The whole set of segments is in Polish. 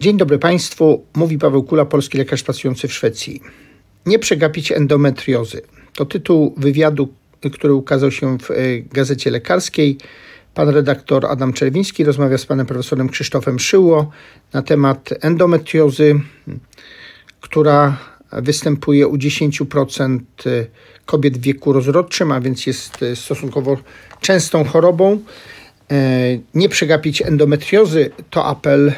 Dzień dobry Państwu, mówi Paweł Kula, polski lekarz pracujący w Szwecji. Nie przegapić endometriozy. To tytuł wywiadu, który ukazał się w e, Gazecie Lekarskiej. Pan redaktor Adam Czerwiński rozmawia z panem profesorem Krzysztofem Szyło na temat endometriozy, która występuje u 10% e, kobiet w wieku rozrodczym, a więc jest e, stosunkowo częstą chorobą nie przegapić endometriozy, to apel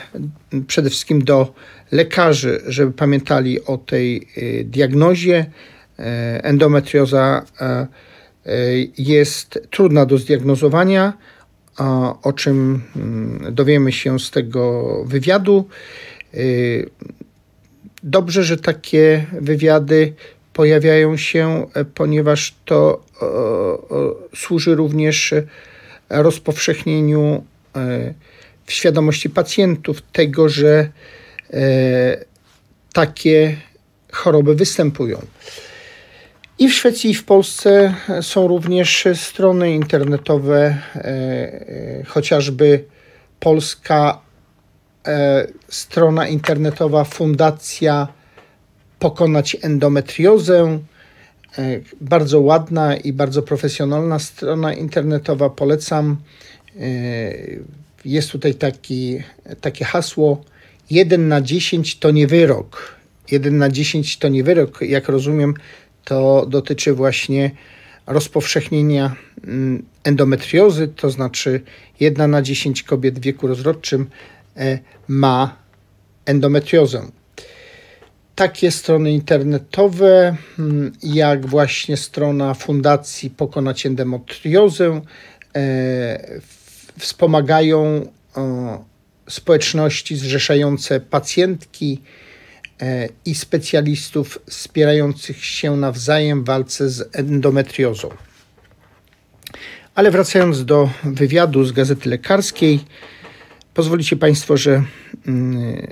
przede wszystkim do lekarzy, żeby pamiętali o tej y, diagnozie. E, endometrioza e, y, jest trudna do zdiagnozowania, o czym mm, dowiemy się z tego wywiadu. Y, dobrze, że takie wywiady pojawiają się, e, ponieważ to służy również rozpowszechnieniu e, w świadomości pacjentów tego, że e, takie choroby występują. I w Szwecji, i w Polsce są również strony internetowe, e, chociażby polska strona internetowa Fundacja Pokonać Endometriozę, E, bardzo ładna i bardzo profesjonalna strona internetowa. Polecam. E, jest tutaj taki, takie hasło: 1 na 10 to nie wyrok. 1 na 10 to nie wyrok. Jak rozumiem, to dotyczy właśnie rozpowszechnienia mm, endometriozy, to znaczy 1 na 10 kobiet w wieku rozrodczym e, ma endometriozę takie strony internetowe, mm, jak właśnie strona Fundacji Pokonać Endometriozę, e, wspomagają e, społeczności zrzeszające pacjentki e, i specjalistów wspierających się nawzajem w walce z endometriozą. Ale wracając do wywiadu z Gazety Lekarskiej, pozwolicie Państwo, że mm,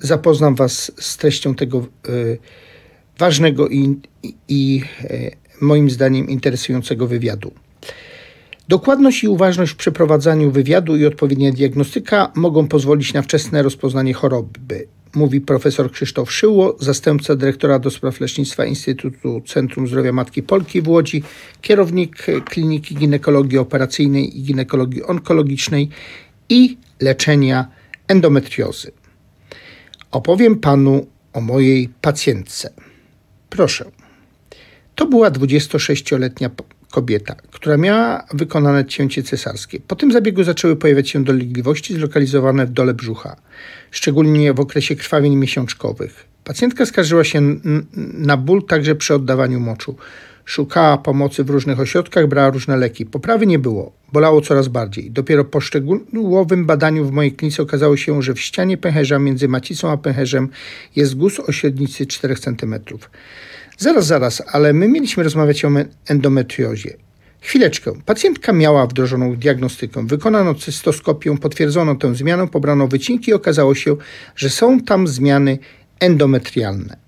zapoznam Was z treścią tego e, ważnego i, i e, moim zdaniem interesującego wywiadu. Dokładność i uważność w przeprowadzaniu wywiadu i odpowiednia diagnostyka mogą pozwolić na wczesne rozpoznanie choroby, mówi profesor Krzysztof Szyło, zastępca dyrektora do spraw leśnictwa Instytutu Centrum Zdrowia Matki Polki w Łodzi, kierownik Kliniki Ginekologii Operacyjnej i Ginekologii Onkologicznej i leczenia endometriozy. Opowiem panu o mojej pacjentce. Proszę. To była 26-letnia kobieta, która miała wykonane cięcie cesarskie. Po tym zabiegu zaczęły pojawiać się dolegliwości zlokalizowane w dole brzucha, szczególnie w okresie krwawień miesiączkowych. Pacjentka skarżyła się na ból także przy oddawaniu moczu. Szukała pomocy w różnych ośrodkach, brała różne leki. Poprawy nie było, bolało coraz bardziej. Dopiero po szczegółowym badaniu w mojej klinice okazało się, że w ścianie pęcherza między macicą a pęcherzem jest guz o średnicy 4 cm. Zaraz, zaraz, ale my mieliśmy rozmawiać o endometriozie. Chwileczkę. Pacjentka miała wdrożoną diagnostykę. Wykonano cystoskopię, potwierdzono tę zmianę, pobrano wycinki i okazało się, że są tam zmiany endometrialne.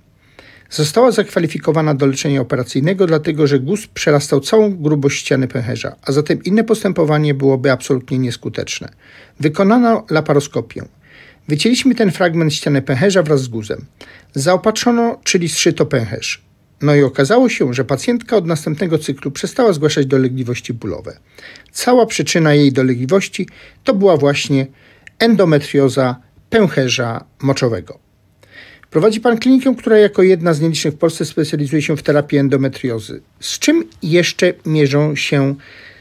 Została zakwalifikowana do leczenia operacyjnego, dlatego że guz przerastał całą grubość ściany pęcherza, a zatem inne postępowanie byłoby absolutnie nieskuteczne. Wykonano laparoskopię. Wycięliśmy ten fragment ściany pęcherza wraz z guzem. Zaopatrzono, czyli zszyto pęcherz. No i okazało się, że pacjentka od następnego cyklu przestała zgłaszać dolegliwości bólowe. Cała przyczyna jej dolegliwości to była właśnie endometrioza pęcherza moczowego. Prowadzi Pan klinikę, która jako jedna z nielicznych w Polsce specjalizuje się w terapii endometriozy. Z czym jeszcze mierzą się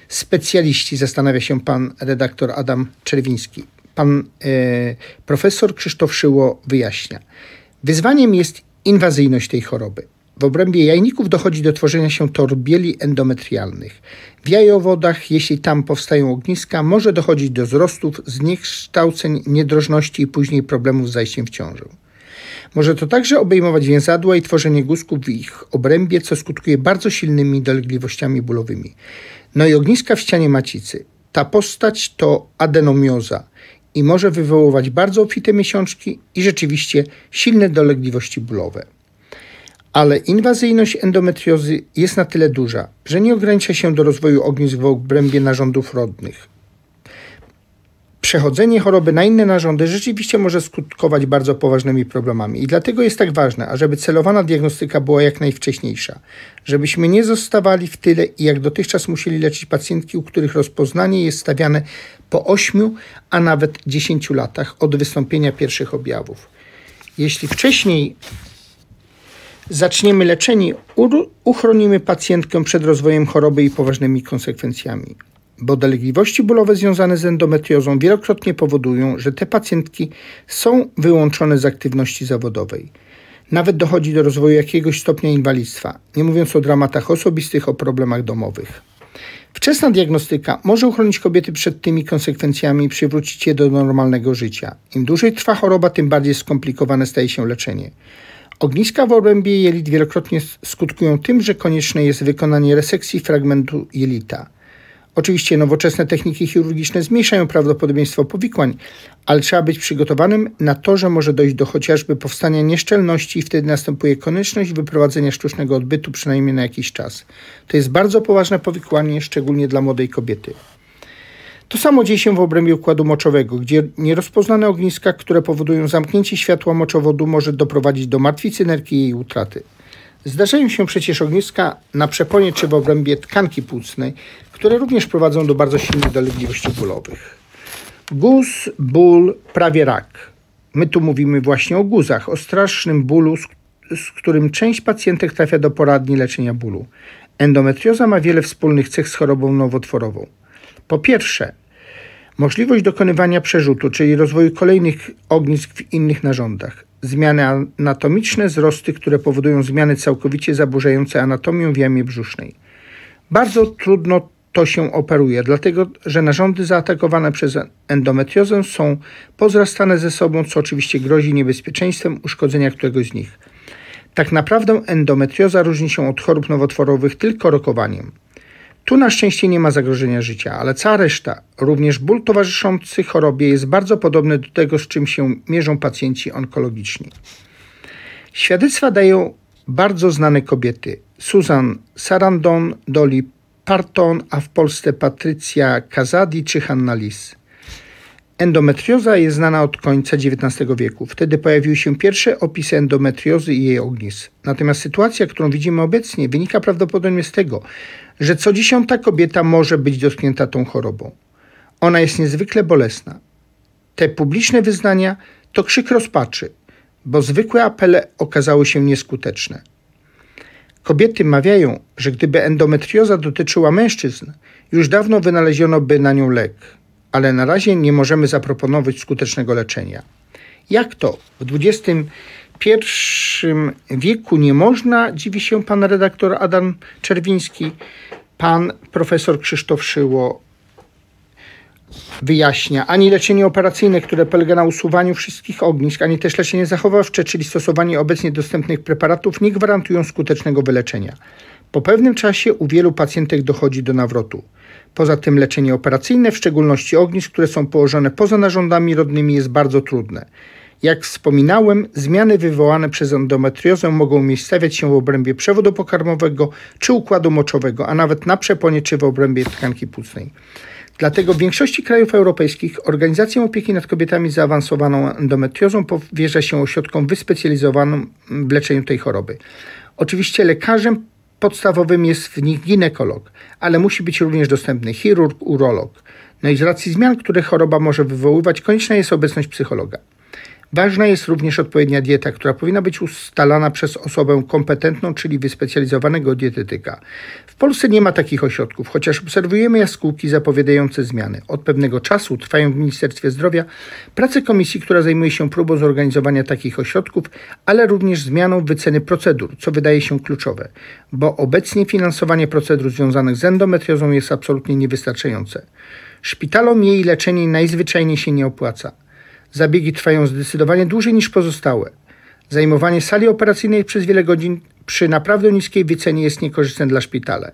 specjaliści, zastanawia się Pan redaktor Adam Czerwiński. Pan e, profesor Krzysztof Szyło wyjaśnia. Wyzwaniem jest inwazyjność tej choroby. W obrębie jajników dochodzi do tworzenia się torbieli endometrialnych. W jajowodach, jeśli tam powstają ogniska, może dochodzić do wzrostów, zniekształceń, niedrożności i później problemów z zajściem w ciążę. Może to także obejmować więzadła i tworzenie guzków w ich obrębie, co skutkuje bardzo silnymi dolegliwościami bólowymi. No i ogniska w ścianie macicy. Ta postać to adenomioza i może wywoływać bardzo obfite miesiączki i rzeczywiście silne dolegliwości bólowe. Ale inwazyjność endometriozy jest na tyle duża, że nie ogranicza się do rozwoju ognisk w obrębie narządów rodnych przechodzenie choroby na inne narządy rzeczywiście może skutkować bardzo poważnymi problemami i dlatego jest tak ważne, ażeby celowana diagnostyka była jak najwcześniejsza, żebyśmy nie zostawali w tyle i jak dotychczas musieli leczyć pacjentki, u których rozpoznanie jest stawiane po 8, a nawet 10 latach od wystąpienia pierwszych objawów. Jeśli wcześniej zaczniemy leczenie, uchronimy pacjentkę przed rozwojem choroby i poważnymi konsekwencjami bo dolegliwości bólowe związane z endometriozą wielokrotnie powodują, że te pacjentki są wyłączone z aktywności zawodowej. Nawet dochodzi do rozwoju jakiegoś stopnia inwalidztwa, nie mówiąc o dramatach osobistych, o problemach domowych. Wczesna diagnostyka może uchronić kobiety przed tymi konsekwencjami i przywrócić je do normalnego życia. Im dłużej trwa choroba, tym bardziej skomplikowane staje się leczenie. Ogniska w obrębie jelit wielokrotnie skutkują tym, że konieczne jest wykonanie resekcji fragmentu jelita. Oczywiście nowoczesne techniki chirurgiczne zmniejszają prawdopodobieństwo powikłań, ale trzeba być przygotowanym na to, że może dojść do chociażby powstania nieszczelności i wtedy następuje konieczność wyprowadzenia sztucznego odbytu przynajmniej na jakiś czas. To jest bardzo poważne powikłanie, szczególnie dla młodej kobiety. To samo dzieje się w obrębie układu moczowego, gdzie nierozpoznane ogniska, które powodują zamknięcie światła moczowodu, może doprowadzić do martwicy nerki i jej utraty. Zdarzają się przecież ogniska na przeponie czy w obrębie tkanki płucnej, które również prowadzą do bardzo silnych dolegliwości bólowych. Guz, ból, prawie rak. My tu mówimy właśnie o guzach, o strasznym bólu, z którym część pacjentek trafia do poradni leczenia bólu. Endometrioza ma wiele wspólnych cech z chorobą nowotworową. Po pierwsze, możliwość dokonywania przerzutu, czyli rozwoju kolejnych ognisk w innych narządach, zmiany anatomiczne, wzrosty, które powodują zmiany całkowicie zaburzające anatomię w jamie brzusznej. Bardzo trudno to się operuje, dlatego że narządy zaatakowane przez endometriozę są pozrastane ze sobą, co oczywiście grozi niebezpieczeństwem uszkodzenia któregoś z nich. Tak naprawdę endometrioza różni się od chorób nowotworowych tylko rokowaniem. Tu na szczęście nie ma zagrożenia życia, ale cała reszta, również ból towarzyszący chorobie, jest bardzo podobny do tego, z czym się mierzą pacjenci onkologiczni. Świadectwa dają bardzo znane kobiety: Susan Sarandon, Dolly Parton, a w Polsce Patrycja Kazadi czy Hanna Lis. Endometrioza jest znana od końca XIX wieku. Wtedy pojawiły się pierwsze opisy endometriozy i jej ognis. Natomiast sytuacja, którą widzimy obecnie, wynika prawdopodobnie z tego, że co dziesiąta kobieta może być dotknięta tą chorobą. Ona jest niezwykle bolesna. Te publiczne wyznania to krzyk rozpaczy, bo zwykłe apele okazały się nieskuteczne. Kobiety mawiają, że gdyby endometrioza dotyczyła mężczyzn, już dawno wynaleziono by na nią lek, ale na razie nie możemy zaproponować skutecznego leczenia. Jak to w XXI wieku nie można, dziwi się pan redaktor Adam Czerwiński, pan profesor Krzysztof Szyło, wyjaśnia ani leczenie operacyjne, które polega na usuwaniu wszystkich ognisk, ani też leczenie zachowawcze, czyli stosowanie obecnie dostępnych preparatów, nie gwarantują skutecznego wyleczenia. Po pewnym czasie u wielu pacjentek dochodzi do nawrotu. Poza tym leczenie operacyjne, w szczególności ognisk, które są położone poza narządami rodnymi, jest bardzo trudne. Jak wspominałem, zmiany wywołane przez endometriozę mogą umiejscowiać się w obrębie przewodu pokarmowego czy układu moczowego, a nawet na przeponie czy w obrębie tkanki płucnej. Dlatego w większości krajów europejskich organizację opieki nad kobietami zaawansowaną endometriozą powierza się ośrodkom wyspecjalizowanym w leczeniu tej choroby. Oczywiście lekarzem podstawowym jest w nich ginekolog, ale musi być również dostępny chirurg, urolog. No i z racji zmian, które choroba może wywoływać, konieczna jest obecność psychologa. Ważna jest również odpowiednia dieta, która powinna być ustalana przez osobę kompetentną, czyli wyspecjalizowanego dietetyka. W Polsce nie ma takich ośrodków, chociaż obserwujemy jaskółki zapowiadające zmiany. Od pewnego czasu trwają w Ministerstwie Zdrowia prace komisji, która zajmuje się próbą zorganizowania takich ośrodków, ale również zmianą wyceny procedur, co wydaje się kluczowe, bo obecnie finansowanie procedur związanych z endometriozą jest absolutnie niewystarczające. Szpitalom jej leczenie najzwyczajniej się nie opłaca. Zabiegi trwają zdecydowanie dłużej niż pozostałe. Zajmowanie sali operacyjnej przez wiele godzin przy naprawdę niskiej wycenie jest niekorzystne dla szpitala.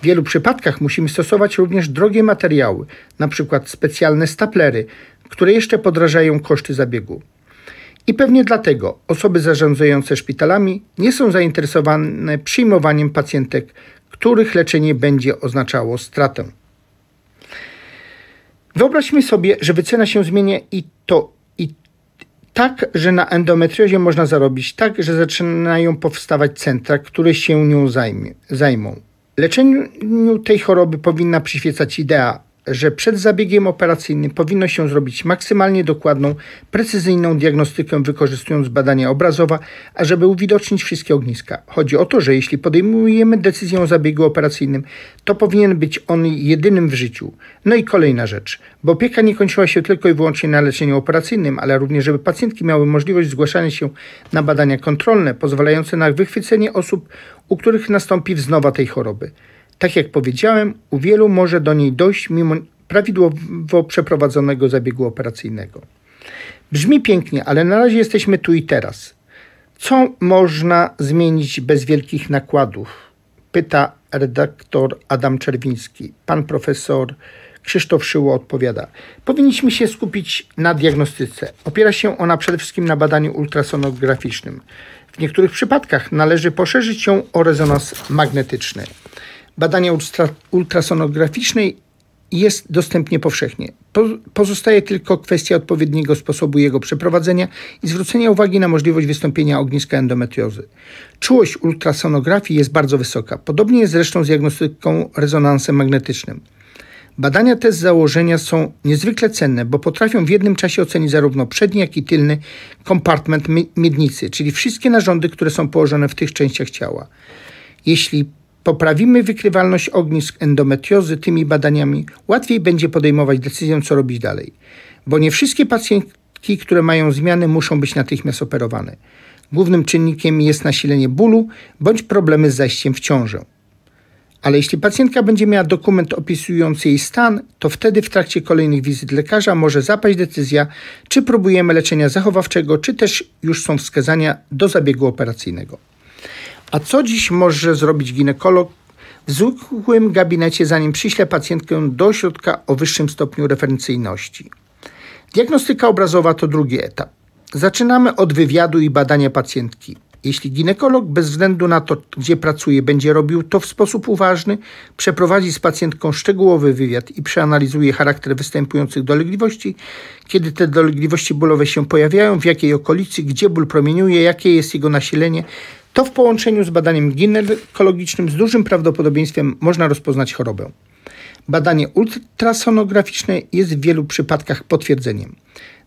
W wielu przypadkach musimy stosować również drogie materiały, np. specjalne staplery, które jeszcze podrażają koszty zabiegu. I pewnie dlatego osoby zarządzające szpitalami nie są zainteresowane przyjmowaniem pacjentek, których leczenie będzie oznaczało stratę. Wyobraźmy sobie, że wycena się zmienia i to i tak, że na endometriozie można zarobić tak, że zaczynają powstawać centra, które się nią zajmie, zajmą. Leczeniu tej choroby powinna przyświecać idea że przed zabiegiem operacyjnym powinno się zrobić maksymalnie dokładną, precyzyjną diagnostykę wykorzystując badania obrazowe, ażeby uwidocznić wszystkie ogniska. Chodzi o to, że jeśli podejmujemy decyzję o zabiegu operacyjnym, to powinien być on jedynym w życiu. No i kolejna rzecz, bo opieka nie kończyła się tylko i wyłącznie na leczeniu operacyjnym, ale również, żeby pacjentki miały możliwość zgłaszania się na badania kontrolne, pozwalające na wychwycenie osób, u których nastąpi wznowa tej choroby. Tak jak powiedziałem, u wielu może do niej dojść mimo prawidłowo przeprowadzonego zabiegu operacyjnego. Brzmi pięknie, ale na razie jesteśmy tu i teraz. Co można zmienić bez wielkich nakładów? Pyta redaktor Adam Czerwiński. Pan profesor Krzysztof Szyło odpowiada. Powinniśmy się skupić na diagnostyce. Opiera się ona przede wszystkim na badaniu ultrasonograficznym. W niektórych przypadkach należy poszerzyć ją o rezonans magnetyczny badania ultra, ultrasonograficznej jest dostępnie powszechnie. Pozostaje tylko kwestia odpowiedniego sposobu jego przeprowadzenia i zwrócenia uwagi na możliwość wystąpienia ogniska endometriozy. Czułość ultrasonografii jest bardzo wysoka. Podobnie jest zresztą z diagnostyką rezonansem magnetycznym. Badania te z założenia są niezwykle cenne, bo potrafią w jednym czasie ocenić zarówno przedni, jak i tylny kompartment miednicy, czyli wszystkie narządy, które są położone w tych częściach ciała. Jeśli Poprawimy wykrywalność ognisk endometriozy tymi badaniami, łatwiej będzie podejmować decyzję, co robić dalej. Bo nie wszystkie pacjentki, które mają zmiany, muszą być natychmiast operowane. Głównym czynnikiem jest nasilenie bólu bądź problemy z zajściem w ciążę. Ale jeśli pacjentka będzie miała dokument opisujący jej stan, to wtedy w trakcie kolejnych wizyt lekarza może zapaść decyzja, czy próbujemy leczenia zachowawczego, czy też już są wskazania do zabiegu operacyjnego. A co dziś może zrobić ginekolog w zwykłym gabinecie, zanim przyśle pacjentkę do środka o wyższym stopniu referencyjności? Diagnostyka obrazowa to drugi etap. Zaczynamy od wywiadu i badania pacjentki. Jeśli ginekolog bez względu na to, gdzie pracuje, będzie robił to w sposób uważny, przeprowadzi z pacjentką szczegółowy wywiad i przeanalizuje charakter występujących dolegliwości, kiedy te dolegliwości bólowe się pojawiają, w jakiej okolicy, gdzie ból promieniuje, jakie jest jego nasilenie, to w połączeniu z badaniem ginekologicznym z dużym prawdopodobieństwem można rozpoznać chorobę. Badanie ultrasonograficzne jest w wielu przypadkach potwierdzeniem.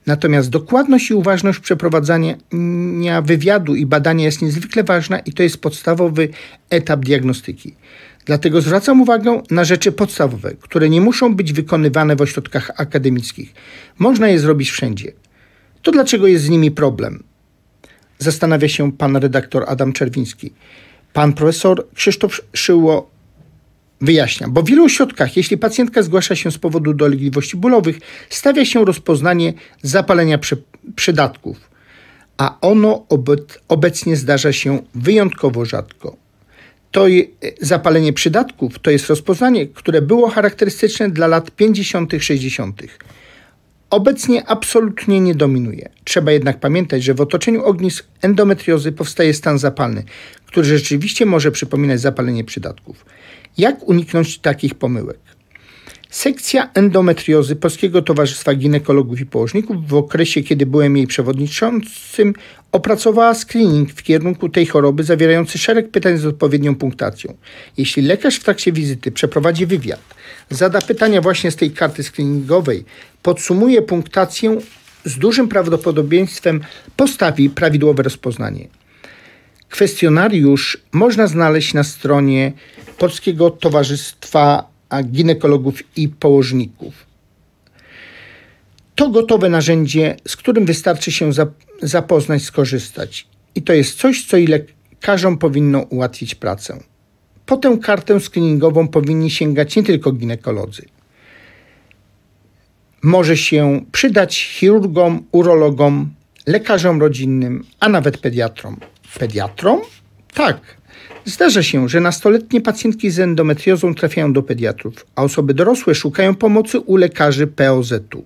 Natomiast dokładność i uważność przeprowadzania wywiadu i badania jest niezwykle ważna i to jest podstawowy etap diagnostyki. Dlatego zwracam uwagę na rzeczy podstawowe, które nie muszą być wykonywane w ośrodkach akademickich. Można je zrobić wszędzie. To dlaczego jest z nimi problem? zastanawia się pan redaktor Adam Czerwiński. Pan profesor Krzysztof Szyło wyjaśnia, bo w wielu ośrodkach, jeśli pacjentka zgłasza się z powodu dolegliwości bólowych, stawia się rozpoznanie zapalenia przy, przydatków, a ono obecnie zdarza się wyjątkowo rzadko. To je, zapalenie przydatków to jest rozpoznanie, które było charakterystyczne dla lat 50. 60 obecnie absolutnie nie dominuje. Trzeba jednak pamiętać, że w otoczeniu ognisk endometriozy powstaje stan zapalny, który rzeczywiście może przypominać zapalenie przydatków. Jak uniknąć takich pomyłek? Sekcja endometriozy Polskiego Towarzystwa Ginekologów i Położników w okresie, kiedy byłem jej przewodniczącym, opracowała screening w kierunku tej choroby zawierający szereg pytań z odpowiednią punktacją. Jeśli lekarz w trakcie wizyty przeprowadzi wywiad, zada pytania właśnie z tej karty screeningowej, podsumuje punktację, z dużym prawdopodobieństwem postawi prawidłowe rozpoznanie. Kwestionariusz można znaleźć na stronie Polskiego Towarzystwa a ginekologów i położników. To gotowe narzędzie, z którym wystarczy się zapoznać, skorzystać. I to jest coś, co i lekarzom powinno ułatwić pracę. Po tę kartę screeningową powinni sięgać nie tylko ginekolodzy. Może się przydać chirurgom, urologom, lekarzom rodzinnym, a nawet pediatrom. Pediatrom? Tak, Zdarza się, że nastoletnie pacjentki z endometriozą trafiają do pediatrów, a osoby dorosłe szukają pomocy u lekarzy POZ-u.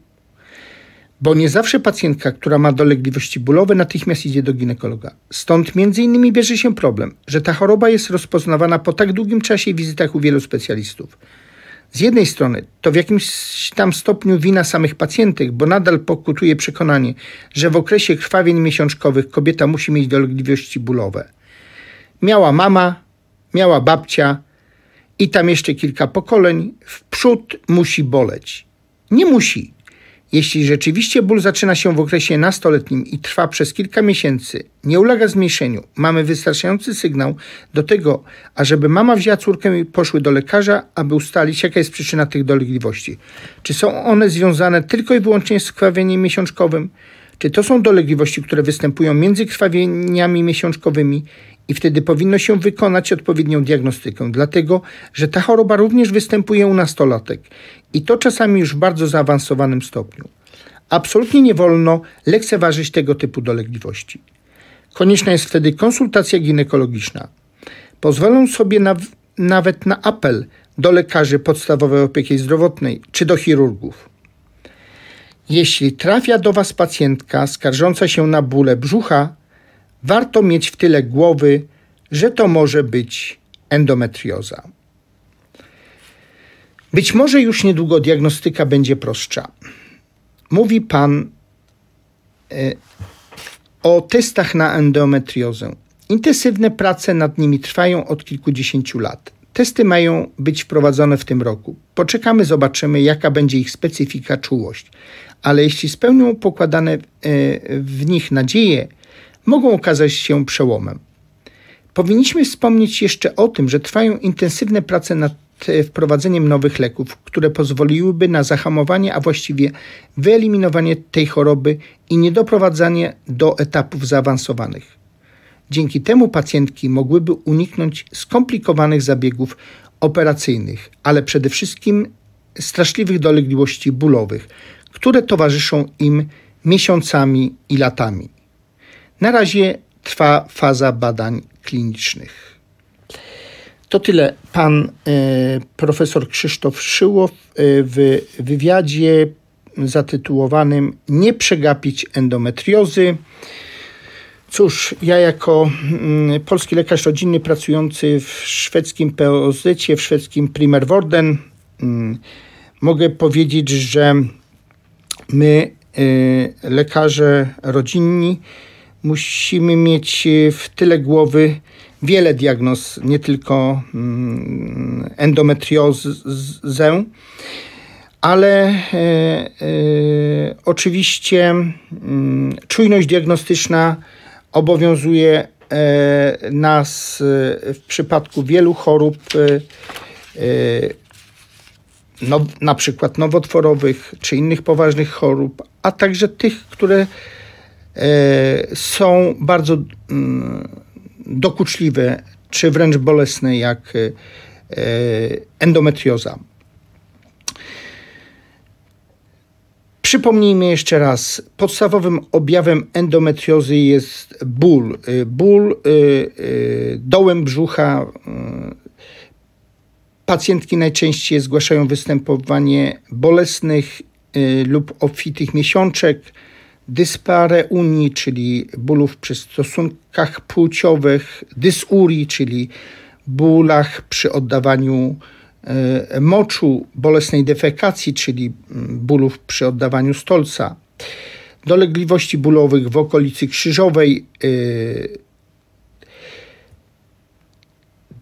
Bo nie zawsze pacjentka, która ma dolegliwości bólowe, natychmiast idzie do ginekologa. Stąd między innymi bierze się problem, że ta choroba jest rozpoznawana po tak długim czasie wizytach u wielu specjalistów. Z jednej strony to w jakimś tam stopniu wina samych pacjentek, bo nadal pokutuje przekonanie, że w okresie krwawień miesiączkowych kobieta musi mieć dolegliwości bólowe – miała mama, miała babcia i tam jeszcze kilka pokoleń, w przód musi boleć. Nie musi. Jeśli rzeczywiście ból zaczyna się w okresie nastoletnim i trwa przez kilka miesięcy, nie ulega zmniejszeniu, mamy wystarczający sygnał do tego, ażeby mama wzięła córkę i poszły do lekarza, aby ustalić, jaka jest przyczyna tych dolegliwości. Czy są one związane tylko i wyłącznie z krwawieniem miesiączkowym? Czy to są dolegliwości, które występują między krwawieniami miesiączkowymi i wtedy powinno się wykonać odpowiednią diagnostykę, dlatego że ta choroba również występuje u nastolatek i to czasami już w bardzo zaawansowanym stopniu. Absolutnie nie wolno lekceważyć tego typu dolegliwości. Konieczna jest wtedy konsultacja ginekologiczna. Pozwolą sobie na, nawet na apel do lekarzy podstawowej opieki zdrowotnej czy do chirurgów. Jeśli trafia do Was pacjentka skarżąca się na bóle brzucha, warto mieć w tyle głowy, że to może być endometrioza. Być może już niedługo diagnostyka będzie prostsza. Mówi Pan e, o testach na endometriozę. Intensywne prace nad nimi trwają od kilkudziesięciu lat. Testy mają być wprowadzone w tym roku. Poczekamy, zobaczymy, jaka będzie ich specyfika czułość. Ale jeśli spełnią pokładane e, w nich nadzieje, mogą okazać się przełomem. Powinniśmy wspomnieć jeszcze o tym, że trwają intensywne prace nad e, wprowadzeniem nowych leków, które pozwoliłyby na zahamowanie, a właściwie wyeliminowanie tej choroby i niedoprowadzanie do etapów zaawansowanych. Dzięki temu pacjentki mogłyby uniknąć skomplikowanych zabiegów operacyjnych, ale przede wszystkim straszliwych dolegliwości bólowych, które towarzyszą im miesiącami i latami. Na razie trwa faza badań klinicznych. To tyle. Pan e, profesor Krzysztof Szyłow e, w wywiadzie zatytułowanym Nie przegapić endometriozy. Cóż, ja jako mm, polski lekarz rodzinny pracujący w szwedzkim POZ, w szwedzkim Primerwarden, mm, mogę powiedzieć, że my, e, lekarze rodzinni, musimy mieć e, w tyle głowy wiele diagnoz, nie tylko mm, endometriozę, ale e, e, oczywiście mm, czujność diagnostyczna obowiązuje nas w przypadku wielu chorób, no, na przykład nowotworowych czy innych poważnych chorób, a także tych, które E, są bardzo mm, dokuczliwe, czy wręcz bolesne, jak e, endometrioza. Przypomnijmy jeszcze raz, podstawowym objawem endometriozy jest ból. E, ból dołem brzucha. Pacjentki najczęściej zgłaszają występowanie bolesnych lub obfitych miesiączek, dyspare unii, czyli bólów przy stosunkach płciowych, dysurii, czyli bólach przy oddawaniu e, moczu, bolesnej defekacji, czyli mm, bólów przy oddawaniu stolca, dolegliwości bólowych w okolicy krzyżowej, e,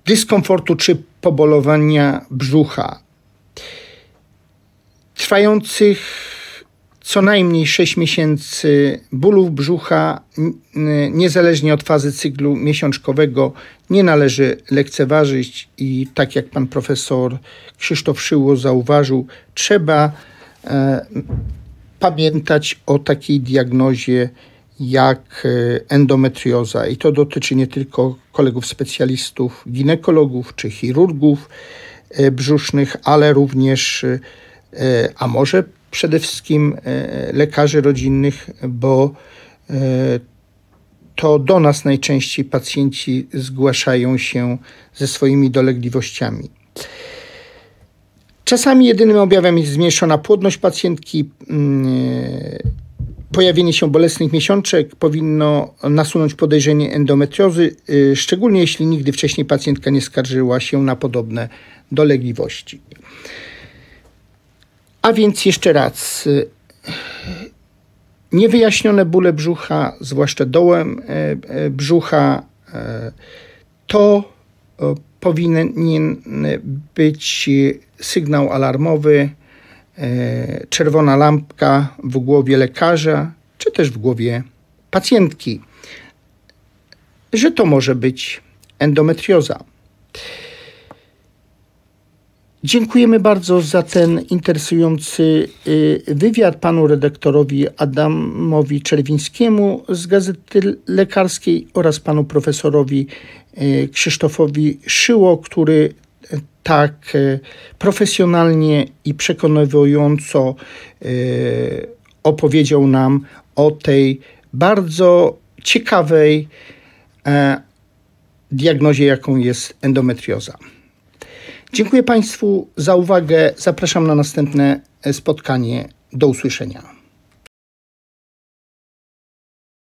dyskomfortu czy pobolowania brzucha, trwających co najmniej 6 miesięcy bólów brzucha, niezależnie od fazy cyklu miesiączkowego, nie należy lekceważyć i tak jak pan profesor Krzysztof Szyło zauważył, trzeba e, pamiętać o takiej diagnozie jak e, endometrioza i to dotyczy nie tylko kolegów specjalistów, ginekologów czy chirurgów e, brzusznych, ale również e, a może przede wszystkim e, e, lekarzy rodzinnych, bo e, to do nas najczęściej pacjenci zgłaszają się ze swoimi dolegliwościami. Czasami jedynym objawem jest zmniejszona płodność pacjentki. Mm, pojawienie się bolesnych miesiączek powinno nasunąć podejrzenie endometriozy, szczególnie jeśli nigdy wcześniej pacjentka nie skarżyła się na podobne dolegliwości. A więc jeszcze raz. Y, niewyjaśnione bóle brzucha, zwłaszcza dołem e, e, brzucha, e, to powinien być sygnał alarmowy, czerwona lampka w głowie lekarza czy też w głowie pacjentki, że to może być endometrioza. Dziękujemy bardzo za ten interesujący y, wywiad panu redaktorowi Adamowi Czerwińskiemu z Gazety Lekarskiej oraz panu profesorowi y, Krzysztofowi Szyło, który tak y, profesjonalnie i przekonująco opowiedział nam o tej bardzo ciekawej diagnozie, jaką jest endometrioza. Dziękuję Państwu za uwagę. Zapraszam na następne spotkanie. Do usłyszenia.